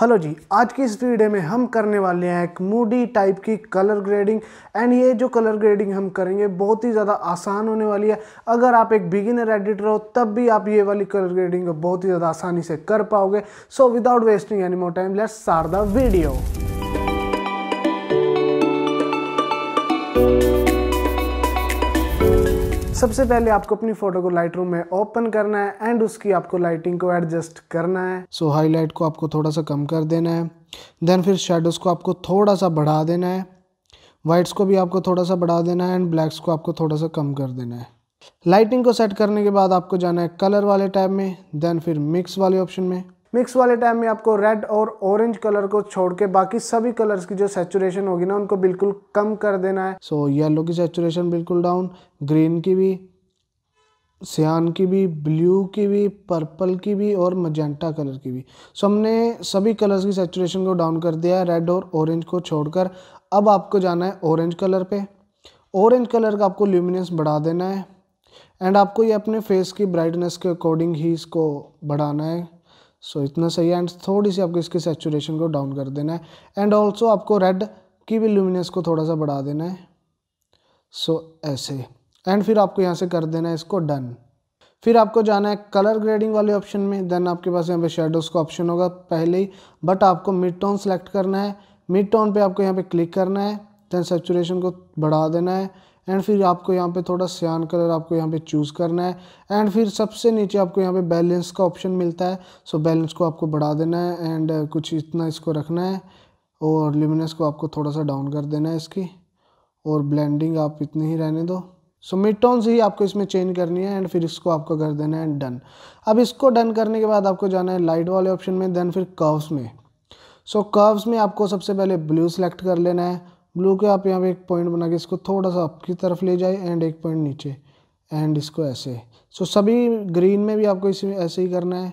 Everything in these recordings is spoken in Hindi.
हेलो जी आज की इस वीडियो में हम करने वाले हैं एक मूडी टाइप की कलर ग्रेडिंग एंड ये जो कलर ग्रेडिंग हम करेंगे बहुत ही ज़्यादा आसान होने वाली है अगर आप एक बिगिनर एडिटर हो तब भी आप ये वाली कलर ग्रेडिंग बहुत ही ज़्यादा आसानी से कर पाओगे so without wasting any more time let's start the video सबसे पहले आपको अपनी फोटो को लाइट में ओपन करना है एंड उसकी आपको लाइटिंग को एडजस्ट करना है सो so, हाईलाइट को आपको थोड़ा सा कम कर देना है देन फिर शेडोज़ को आपको थोड़ा सा बढ़ा देना है वाइट्स को भी आपको थोड़ा सा बढ़ा देना है एंड ब्लैक्स को आपको थोड़ा सा कम कर देना है लाइटिंग को सेट करने के बाद आपको जाना है कलर वाले टैब में देन फिर मिक्स वाले ऑप्शन में मिक्स वाले टाइम में आपको रेड और ऑरेंज कलर को छोड़ के बाकी सभी कलर्स की जो सेचुरेशन होगी ना उनको बिल्कुल कम कर देना है सो so, येलो की सेचुरेशन बिल्कुल डाउन ग्रीन की भी सियान की भी ब्लू की भी पर्पल की भी और मजेंटा कलर की भी सो so, हमने सभी कलर्स की सेचुरेशन को डाउन कर दिया है रेड और ऑरेंज को छोड़कर अब आपको जाना है ऑरेंज कलर पे ऑरेंज कलर का आपको ल्यूमिनस बढ़ा देना है एंड आपको ये अपने फेस की ब्राइटनेस के अकॉर्डिंग ही इसको बढ़ाना है सो so, इतना सही है एंड थोड़ी सी आपको इसकी सेचुरेशन को डाउन कर देना है एंड ऑल्सो आपको रेड की भी ल्यूमिनस को थोड़ा सा बढ़ा देना है सो so, ऐसे एंड फिर आपको यहाँ से कर देना है इसको डन फिर आपको जाना है कलर ग्रेडिंग वाले ऑप्शन में देन आपके पास यहाँ पे शेडोज़ का ऑप्शन होगा पहले ही बट आपको मिड टोन सेलेक्ट करना है मिड टोन पे आपको यहाँ पे क्लिक करना है दैन सेचुरेशन को बढ़ा देना है एंड फिर आपको यहाँ पे थोड़ा सियान कलर आपको यहाँ पे चूज़ करना है एंड फिर सबसे नीचे आपको यहाँ पे बैलेंस का ऑप्शन मिलता है सो so, बैलेंस को आपको बढ़ा देना है एंड कुछ इतना इसको रखना है और ल्यूमिनस को आपको थोड़ा सा डाउन कर देना है इसकी और ब्लेंडिंग आप इतनी ही रहने दो सो मिड टोन्स ही आपको इसमें चेंज करनी है एंड फिर इसको आपको कर देना है एंड डन अब इसको डन करने के बाद आपको जाना है लाइट वाले ऑप्शन में देन फिर कर्व्स में सो so, कर्व्स में आपको सबसे पहले ब्लू सेलेक्ट कर लेना है ब्लू के आप यहाँ पे एक पॉइंट बना के इसको थोड़ा सा आपकी तरफ ले जाए एंड एक पॉइंट नीचे एंड इसको ऐसे सो so, सभी ग्रीन में भी आपको इसी ऐसे ही करना है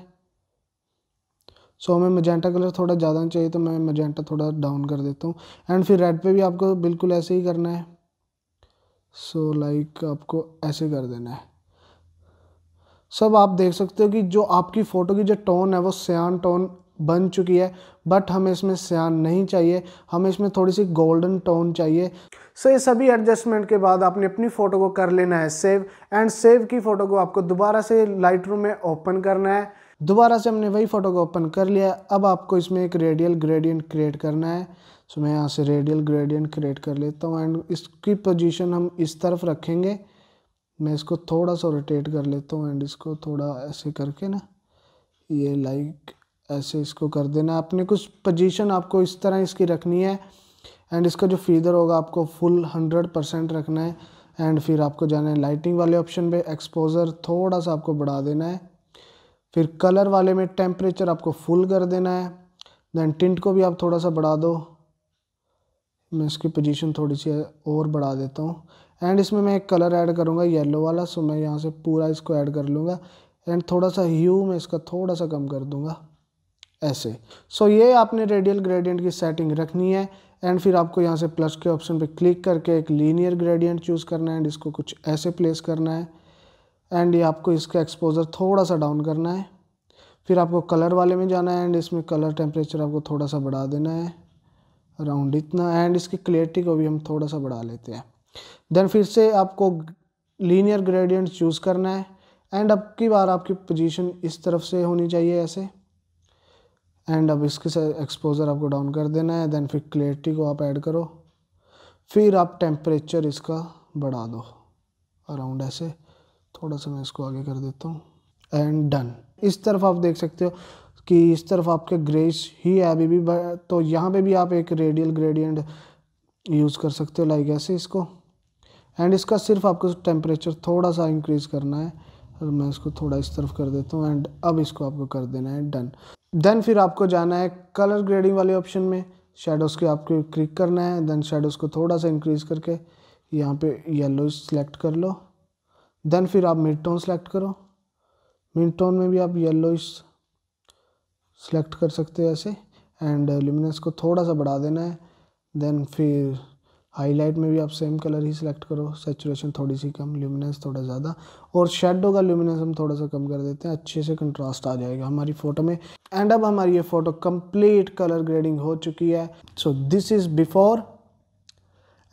सो so, हमें मजेंटा कलर थोड़ा ज़्यादा चाहिए तो मैं मजेंटा थोड़ा डाउन कर देता हूँ एंड फिर रेड पे भी आपको बिल्कुल ऐसे ही करना है सो so, लाइक like, आपको ऐसे कर देना है सब आप देख सकते हो कि जो आपकी फ़ोटो की जो टोन है वो सियान टोन बन चुकी है बट हमें इसमें सियान नहीं चाहिए हमें इसमें थोड़ी सी गोल्डन टोन चाहिए सो ये सभी एडजस्टमेंट के बाद आपने अपनी फ़ोटो को कर लेना है सेव एंड सेव की फ़ोटो को आपको दोबारा से लाइट में ओपन करना है दोबारा से हमने वही फ़ोटो को ओपन कर लिया अब आपको इसमें एक रेडियल ग्रेडियंट क्रिएट करना है सो so, मैं यहाँ से रेडियल ग्रेडियंट क्रिएट कर लेता हूँ एंड इसकी पोजीशन हम इस तरफ रखेंगे मैं इसको थोड़ा सा रोटेट कर लेता हूँ एंड इसको थोड़ा ऐसे करके ना ये लाइक ऐसे इसको कर देना अपने कुछ पोजीशन आपको इस तरह इसकी रखनी है एंड इसका जो फीदर होगा आपको फुल हंड्रेड परसेंट रखना है एंड फिर आपको जाना है लाइटिंग वाले ऑप्शन पे एक्सपोजर थोड़ा सा आपको बढ़ा देना है फिर कलर वाले में टेम्परेचर आपको फुल कर देना है दैन टिंट को भी आप थोड़ा सा बढ़ा दो मैं इसकी पोजीशन थोड़ी सी और बढ़ा देता हूँ एंड इसमें मैं एक कलर ऐड करूँगा येलो वाला सो मैं यहाँ से पूरा इसको ऐड कर लूँगा एंड थोड़ा सा ह्यू मैं इसका थोड़ा सा कम कर दूँगा ऐसे सो so, ये आपने रेडियल ग्रेडियंट की सेटिंग रखनी है एंड फिर आपको यहाँ से प्लस के ऑप्शन पे क्लिक करके एक लीनियर ग्रेडियंट चूज़ करना है एंड इसको कुछ ऐसे प्लेस करना है एंड ये आपको इसका एक्सपोजर थोड़ा सा डाउन करना है फिर आपको कलर वाले में जाना है एंड इसमें कलर टेम्परेचर आपको थोड़ा सा बढ़ा देना है अराउंड इतना एंड इसकी क्लियरिटी को भी हम थोड़ा सा बढ़ा लेते हैं देन फिर से आपको लीनियर ग्रेडियंट चूज़ करना है एंड अब की बार आपकी पोजीशन इस तरफ से होनी चाहिए ऐसे एंड अब इसके एक्सपोजर आपको डाउन कर देना है देन फिर क्लियरिटी को आप ऐड करो फिर आप टेम्परेचर इसका बढ़ा दो अराउंड ऐसे थोड़ा सा मैं इसको आगे कर देता हूँ एंड डन इस तरफ आप देख सकते हो कि इस तरफ आपके ग्रेस ही है अभी भी तो यहाँ पे भी आप एक रेडियल ग्रेडियंट यूज़ कर सकते हो लाइक ऐसे इसको एंड इसका सिर्फ आपको टेम्परेचर थोड़ा सा इंक्रीज़ करना है और मैं इसको थोड़ा इस तरफ कर देता हूँ एंड अब इसको आपको कर देना है डन देन फिर आपको जाना है कलर ग्रेडिंग वाले ऑप्शन में शेडोज़ के आपको क्लिक करना है देन शेडोज़ को थोड़ा सा इंक्रीज़ करके यहाँ पे येलो सिलेक्ट कर लो देन फिर आप मिड टोन सेलेक्ट करो मिड टोन में भी आप येलो सेलेक्ट कर सकते हो ऐसे एंड ल्यूमिनेंस को थोड़ा सा बढ़ा देना है देन फिर हाईलाइट में भी आप सेम कलर ही सिलेक्ट करो सेचुरेशन थोड़ी सी कम ल्यूमिनेंस थोड़ा ज़्यादा और शेडो का ल्यूमिनेंस हम थोड़ा सा कम कर देते हैं अच्छे से कंट्रास्ट आ जाएगा हमारी फ़ोटो में एंड अब हमारी ये फ़ोटो कंप्लीट कलर ग्रेडिंग हो चुकी है so this is before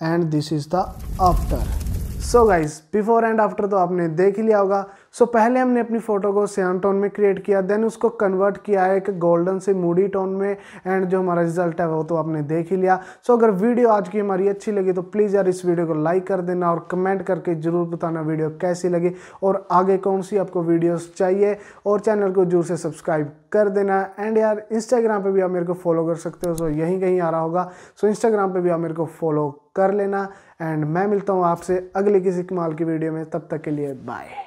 and this is the after so guys before and after तो आपने देख ही लिया होगा सो so, पहले हमने अपनी फ़ोटो को सियान टोन में क्रिएट किया देन उसको कन्वर्ट किया है एक गोल्डन से मूडी टोन में एंड जो हमारा रिजल्ट है वो तो आपने देख ही लिया सो so, अगर वीडियो आज की हमारी अच्छी लगी तो प्लीज़ यार इस वीडियो को लाइक कर देना और कमेंट करके ज़रूर बताना वीडियो कैसी लगी और आगे कौन सी आपको वीडियोज़ चाहिए और चैनल को जोर से सब्सक्राइब कर देना एंड यार इंस्टाग्राम पर भी आप मेरे को फॉलो कर सकते हो सो यहीं कहीं आ रहा होगा सो इंस्टाग्राम पर भी आप मेरे को फॉलो कर लेना एंड मैं मिलता हूँ आपसे अगले किसी कमाल की वीडियो में तब तक के लिए बाय